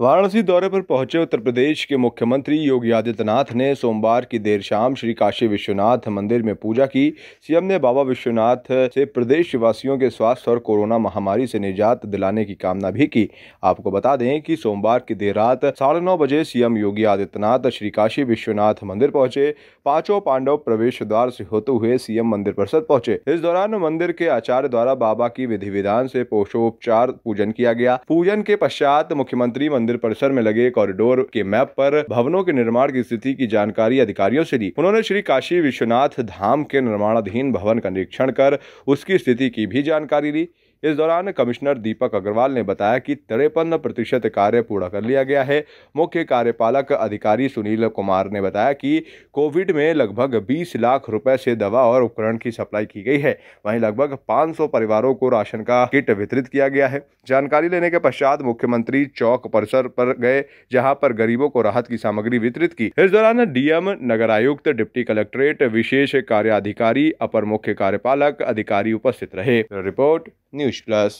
वाराणसी दौरे पर पहुंचे उत्तर प्रदेश के मुख्यमंत्री योगी आदित्यनाथ ने सोमवार की देर शाम श्री काशी विश्वनाथ मंदिर में पूजा की सीएम ने बाबा विश्वनाथ से प्रदेशवासियों के स्वास्थ्य और कोरोना महामारी से निजात दिलाने की कामना भी की आपको बता दें कि सोमवार की देर रात साढ़े नौ बजे सीएम योगी आदित्यनाथ श्री काशी विश्वनाथ मंदिर पहुंचे पांचों पांडव प्रवेश द्वार से होते हुए सीएम मंदिर परिसर पहुंचे इस दौरान मंदिर के आचार्य द्वारा बाबा की विधि विधान से पोषोपचार पूजन किया गया पूजन के पश्चात मुख्यमंत्री मंदिर परिसर में लगे कॉरिडोर के मैप पर भवनों के निर्माण की स्थिति की जानकारी अधिकारियों से ली उन्होंने श्री काशी विश्वनाथ धाम के निर्माणाधीन भवन का निरीक्षण कर उसकी स्थिति की भी जानकारी ली इस दौरान कमिश्नर दीपक अग्रवाल ने बताया कि तिरपन प्रतिशत कार्य पूरा कर लिया गया है मुख्य कार्यपालक अधिकारी सुनील कुमार ने बताया कि कोविड में लगभग बीस लाख रुपए से दवा और उपकरण की सप्लाई की गई है वहीं लगभग 500 परिवारों को राशन का किट वितरित किया गया है जानकारी लेने के पश्चात मुख्यमंत्री चौक परिसर पर गए जहाँ पर गरीबों को राहत की सामग्री वितरित की इस दौरान डीएम नगर आयुक्त डिप्टी कलेक्ट्रेट विशेष कार्याधिकारी अपर मुख्य कार्यपालक अधिकारी उपस्थित रहे रिपोर्ट न्यूज Spieler ist